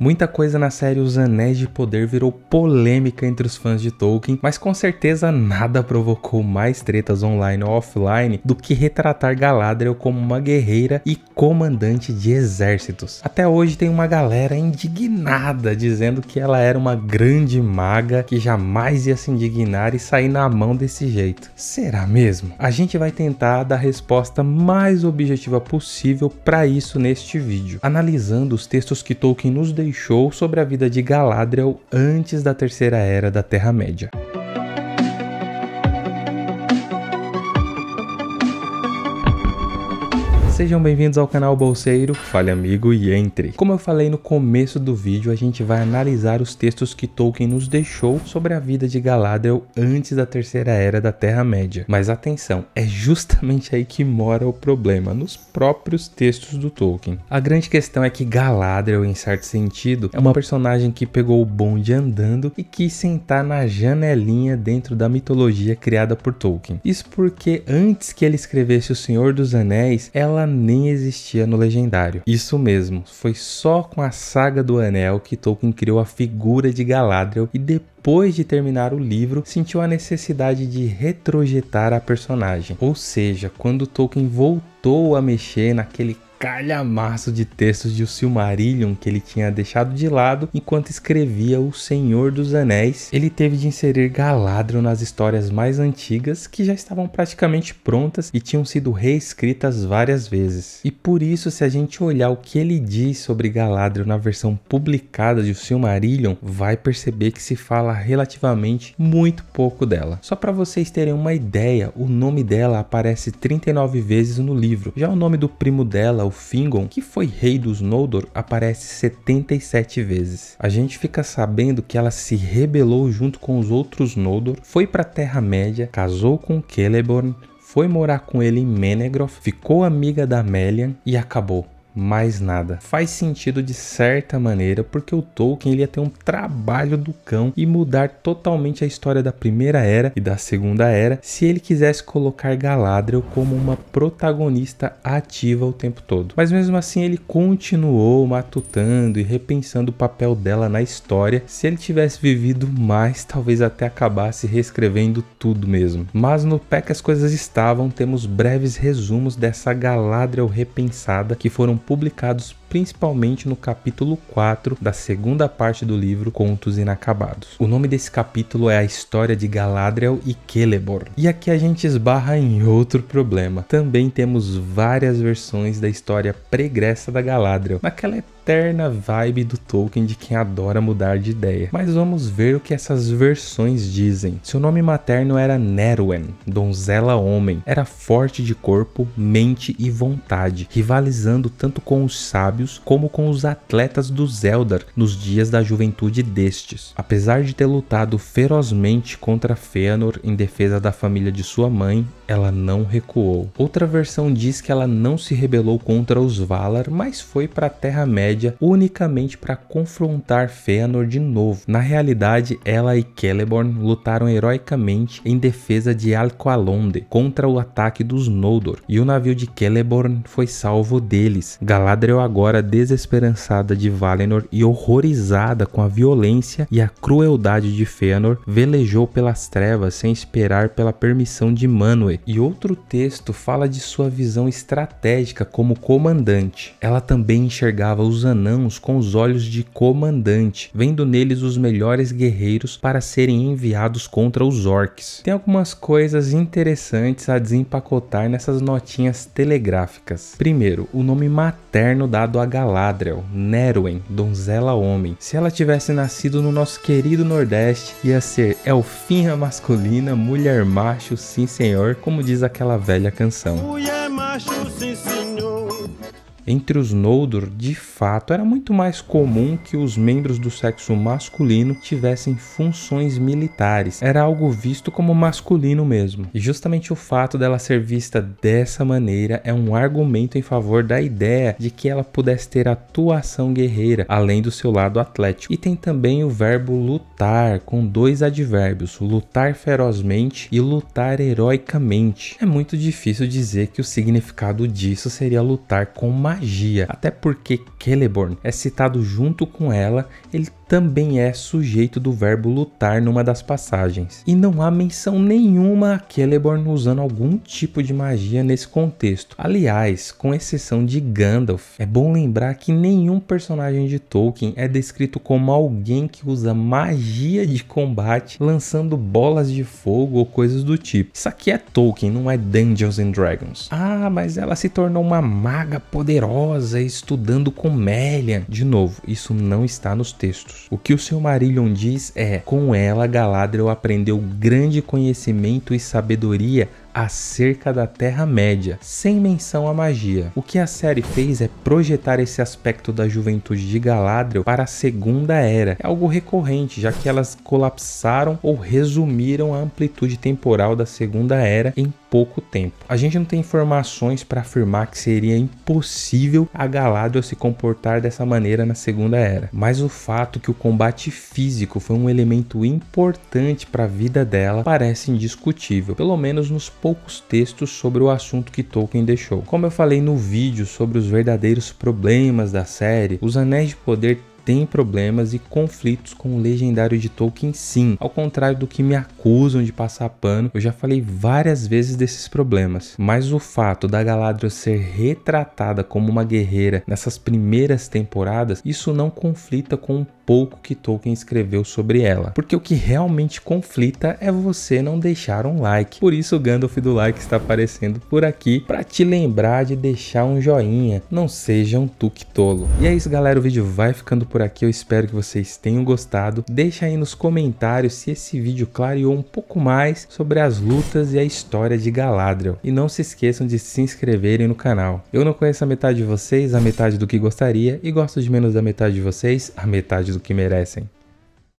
Muita coisa na série Os Anéis de Poder virou polêmica entre os fãs de Tolkien, mas com certeza nada provocou mais tretas online ou offline do que retratar Galadriel como uma guerreira e comandante de exércitos. Até hoje tem uma galera indignada dizendo que ela era uma grande maga que jamais ia se indignar e sair na mão desse jeito. Será mesmo? A gente vai tentar dar a resposta mais objetiva possível para isso neste vídeo, analisando os textos que Tolkien nos deixou deixou sobre a vida de Galadriel antes da Terceira Era da Terra-média. Sejam bem-vindos ao canal Bolseiro, fale amigo e entre. Como eu falei no começo do vídeo, a gente vai analisar os textos que Tolkien nos deixou sobre a vida de Galadriel antes da Terceira Era da Terra-média. Mas atenção, é justamente aí que mora o problema, nos próprios textos do Tolkien. A grande questão é que Galadriel, em certo sentido, é uma personagem que pegou o bonde andando e quis sentar na janelinha dentro da mitologia criada por Tolkien. Isso porque antes que ele escrevesse O Senhor dos Anéis, ela nem existia no Legendário. Isso mesmo, foi só com a Saga do Anel que Tolkien criou a figura de Galadriel e depois depois de terminar o livro, sentiu a necessidade de retrojetar a personagem. Ou seja, quando Tolkien voltou a mexer naquele calhamaço de textos de O Silmarillion que ele tinha deixado de lado enquanto escrevia O Senhor dos Anéis. Ele teve de inserir Galadriel nas histórias mais antigas que já estavam praticamente prontas e tinham sido reescritas várias vezes. E por isso, se a gente olhar o que ele diz sobre Galadriel na versão publicada de O Silmarillion, vai perceber que se fala relativamente muito pouco dela. Só para vocês terem uma ideia, o nome dela aparece 39 vezes no livro. Já o nome do primo dela, Fingon, que foi rei dos Noldor, aparece 77 vezes. A gente fica sabendo que ela se rebelou junto com os outros Noldor, foi para a Terra-média, casou com Celeborn, foi morar com ele em Menegroth, ficou amiga da Melian e acabou mais nada. Faz sentido de certa maneira, porque o Tolkien ele ia ter um trabalho do cão e mudar totalmente a história da Primeira Era e da Segunda Era se ele quisesse colocar Galadriel como uma protagonista ativa o tempo todo. Mas mesmo assim ele continuou matutando e repensando o papel dela na história. Se ele tivesse vivido mais, talvez até acabasse reescrevendo tudo mesmo. Mas no pé que as coisas estavam, temos breves resumos dessa Galadriel repensada que foram publicados principalmente no capítulo 4 da segunda parte do livro Contos Inacabados. O nome desse capítulo é a história de Galadriel e Celeborn. E aqui a gente esbarra em outro problema. Também temos várias versões da história pregressa da Galadriel, naquela eterna vibe do Tolkien de quem adora mudar de ideia. Mas vamos ver o que essas versões dizem. Seu nome materno era Nerwen, donzela homem. Era forte de corpo, mente e vontade, rivalizando tanto com os sábios sábios como com os atletas dos Eldar nos dias da juventude destes. Apesar de ter lutado ferozmente contra Fëanor em defesa da família de sua mãe, ela não recuou. Outra versão diz que ela não se rebelou contra os Valar, mas foi para a Terra-média unicamente para confrontar Fëanor de novo. Na realidade, ela e Celeborn lutaram heroicamente em defesa de Alqualonde contra o ataque dos Noldor, e o navio de Celeborn foi salvo deles. Galadriel agora agora desesperançada de Valinor e horrorizada com a violência e a crueldade de Fëanor, velejou pelas trevas sem esperar pela permissão de Manwë. E outro texto fala de sua visão estratégica como comandante. Ela também enxergava os anãos com os olhos de comandante, vendo neles os melhores guerreiros para serem enviados contra os orcs. Tem algumas coisas interessantes a desempacotar nessas notinhas telegráficas. Primeiro, o nome materno dado a Galadriel, Nerwen, donzela homem. Se ela tivesse nascido no nosso querido Nordeste, ia ser elfinha masculina, mulher macho, sim senhor, como diz aquela velha canção. Mulher macho, sim senhor. Entre os Noldor, de fato, era muito mais comum que os membros do sexo masculino tivessem funções militares. Era algo visto como masculino mesmo. E justamente o fato dela ser vista dessa maneira é um argumento em favor da ideia de que ela pudesse ter atuação guerreira, além do seu lado atlético. E tem também o verbo lutar, com dois advérbios: lutar ferozmente e lutar heroicamente. É muito difícil dizer que o significado disso seria lutar com magia magia, até porque Celeborn é citado junto com ela, ele também é sujeito do verbo lutar numa das passagens. E não há menção nenhuma a Celeborn usando algum tipo de magia nesse contexto. Aliás, com exceção de Gandalf, é bom lembrar que nenhum personagem de Tolkien é descrito como alguém que usa magia de combate lançando bolas de fogo ou coisas do tipo. Isso aqui é Tolkien, não é Dungeons and Dragons. Ah, mas ela se tornou uma maga poderosa estudando Melian. De novo, isso não está nos textos. O que o seu Silmarillion diz é: com ela Galadriel aprendeu grande conhecimento e sabedoria acerca da Terra-média, sem menção à magia. O que a série fez é projetar esse aspecto da juventude de Galadriel para a Segunda Era. É algo recorrente, já que elas colapsaram ou resumiram a amplitude temporal da Segunda Era em pouco tempo. A gente não tem informações para afirmar que seria impossível a Galadriel se comportar dessa maneira na Segunda Era, mas o fato que o combate físico foi um elemento importante para a vida dela parece indiscutível, pelo menos nos poucos textos sobre o assunto que Tolkien deixou. Como eu falei no vídeo sobre os verdadeiros problemas da série, os Anéis de Poder tem problemas e conflitos com o legendário de Tolkien, sim. Ao contrário do que me acusam de passar pano, eu já falei várias vezes desses problemas. Mas o fato da Galadriel ser retratada como uma guerreira nessas primeiras temporadas, isso não conflita com o pouco que Tolkien escreveu sobre ela. Porque o que realmente conflita é você não deixar um like. Por isso o Gandalf do like está aparecendo por aqui para te lembrar de deixar um joinha. Não seja um tuque tolo. E é isso, galera. O vídeo vai ficando por por aqui, eu espero que vocês tenham gostado. Deixa aí nos comentários se esse vídeo clareou um pouco mais sobre as lutas e a história de Galadriel. E não se esqueçam de se inscreverem no canal. Eu não conheço a metade de vocês, a metade do que gostaria, e gosto de menos da metade de vocês, a metade do que merecem.